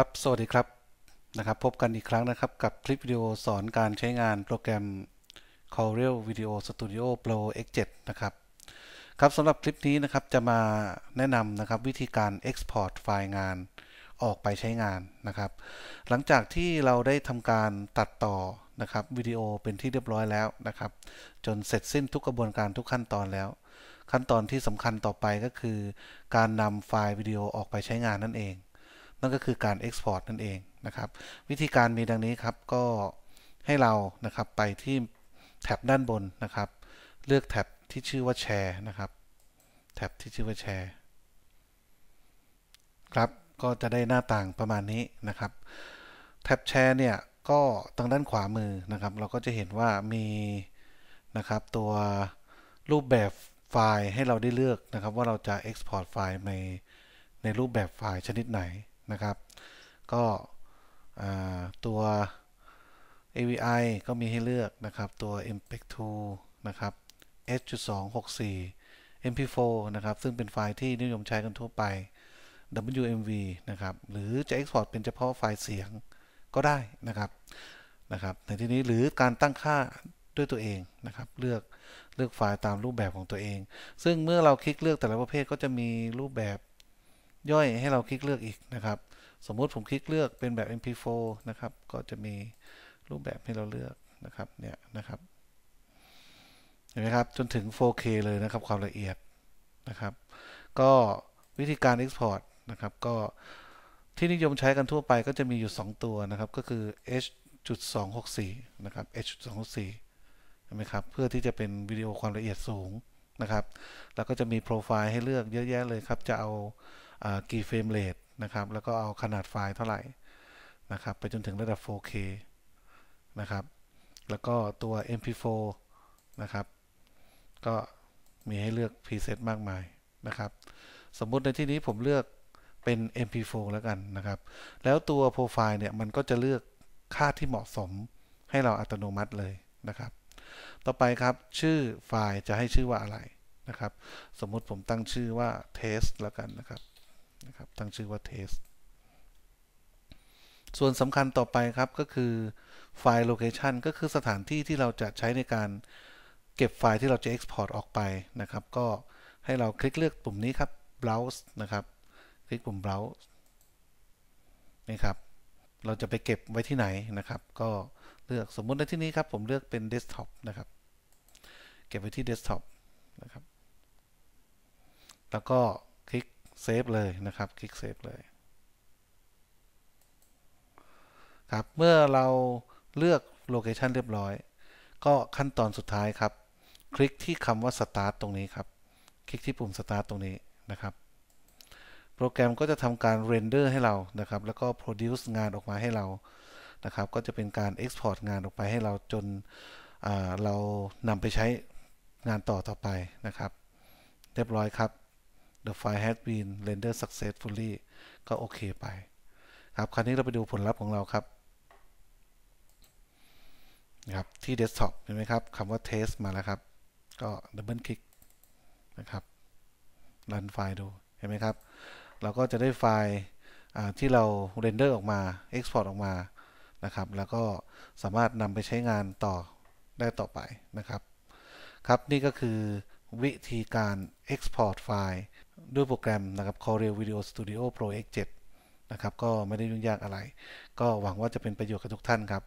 ครับ สวัสดีครับ นะครับ พบกันอีกครั้งนะครับ กับคลิปวิดีโอสอนการใช้งานโปรแกรม Corel Video Studio Pro X7 นะครับ ครับสำหรับคลิปนี้นะครับ จะมาแนะนำนะครับ วิธีการ Export ไฟล์งานออกไปใช้งานนะครับ หลังจากที่เราได้ทำการตัดต่อนะครับ วิดีโอเป็นที่เรียบร้อยแล้วนะครับ จนเสร็จสิ้นทุกกระบวนการทุกขั้นตอนแล้ว ขั้นตอนที่สำคัญต่อไปก็คือ การนำไฟล์วิดีโอออกไปใช้งานนั่นเองนั่นก็คือการ Export นั่นเองนะครับ วิธีการมีดังนี้ครับก็ให้เรานะครับไปที่แท็บด้านบนนะครับ เลือกแท็บที่ชื่อว่าแชร์นะครับแท็บที่ชื่อว่าแชร์ครับก็จะได้หน้าต่างประมาณนี้นะครับแท็บแชร์เนี่ยก็ทางด้านขวามือนะครับเราก็จะเห็นว่ามีนะครับตัวรูปแบบไฟล์ให้เราได้เลือกนะครับว่าเราจะ Export ไฟล์ในในรูปแบบไฟล์ชนิดไหนนะครับ ก็ตัว AVI ก็มีให้เลือกนะครับ ตัว MPEG 2นะครับ H.264 MP4 นะครับ ซึ่งเป็นไฟล์ที่นิยมใช้กันทั่วไป WMV นะครับ หรือจะ Export เป็นเฉพาะไฟล์เสียงก็ได้นะครับนะครับในที่นี้หรือการตั้งค่าด้วยตัวเองนะครับเลือกเลือกไฟล์ตามรูปแบบของตัวเอง ซึ่งเมื่อเราคลิกเลือกแต่ละประเภทก็จะมีรูปแบบย่อยให้เราคลิกเลือกอีกนะครับ สมมุติผมคลิกเลือกเป็นแบบ MP4 นะครับ ก็จะมีรูปแบบให้เราเลือกนะครับ เนี่ยนะครับ เห็นไหมครับ จนถึง 4K เลยนะครับ ความละเอียดนะครับ ก็วิธีการ Export นะครับ ก็ที่นิยมใช้กันทั่วไปก็จะมีอยู่ 2 ตัวนะครับ ก็คือ H.264 นะครับ H.264 เห็นไหมครับ เพื่อที่จะเป็นวิดีโอความละเอียดสูงนะครับ แล้วก็จะมีโปรไฟล์ให้เลือกเยอะแยะเลยครับ จะเอากี่เฟรมเรทนะครับ แล้วก็เอาขนาดไฟล์เท่าไหร่นะครับ ไปจนถึงระดับ 4K นะครับ แล้วก็ตัว MP4 นะครับ ก็มีให้เลือก preset มากมายนะครับ สมมุติในที่นี้ผมเลือกเป็น MP4 แล้วกันนะครับ แล้วตัวโปรไฟล์เนี่ย มันก็จะเลือกค่าที่เหมาะสมให้เราอัตโนมัติเลยนะครับ ต่อไปครับ ชื่อไฟล์จะให้ชื่อว่าอะไรนะครับ สมมุติผมตั้งชื่อว่า test แล้วกันนะครับนะครับตั้งชื่อว่า test ส่วนสำคัญต่อไปครับก็คือไฟล์ location ก็คือสถานที่ที่เราจะใช้ในการเก็บไฟล์ที่เราจะ export ออกไปนะครับก็ให้เราคลิกเลือกปุ่มนี้ครับ browse นะครับ คลิกปุ่ม browse นี่ครับ เราจะไปเก็บไว้ที่ไหนนะครับ ก็เลือกสมมุติในที่นี้ครับผมเลือกเป็น desktop นะครับ เก็บไว้ที่ desktop นะครับแล้วก็เซฟเลยนะครับคลิกเซฟเลยครับ เมื่อเราเลือกโลเคชันเรียบร้อย ก็ขั้นตอนสุดท้ายครับ คลิกที่คำว่า start ตรงนี้ครับ คลิกที่ปุ่ม start ตรงนี้นะครับ โปรแกรมก็จะทำการเรนเดอร์ ให้เรานะครับ แล้วก็ produce งานออกมาให้เรานะครับ ก็จะเป็นการ export งานออกไปให้เราจนเรานำไปใช้งานต่อต่อไปนะครับ เรียบร้อยครับ the file has been rendered successfully ก็โอเคไป ครับ คราวนี้เราไปดูผลลัพธ์ของเราครับ นะครับ ที่ desktop เห็นไหมครับคำว่า test มาแล้วครับ ก็ดับเบิลคลิกนะครับรันไฟ l e ดู เห็นไหมครับ เราก็จะได้ไฟล์ที่เราเรนเดอร์ออกมา export ออกมานะครับ แล้วก็สามารถนำไปใช้งานต่อได้ต่อไปนะครับ ครับนี่ก็คือวิธีการ export ไฟล์ด้วยโปรแกรมนะครับ Corel Video Studio Pro X7 นะครับก็ไม่ได้ยุ่งยากอะไร ก็หวังว่าจะเป็นประโยชน์กับทุกท่านครับ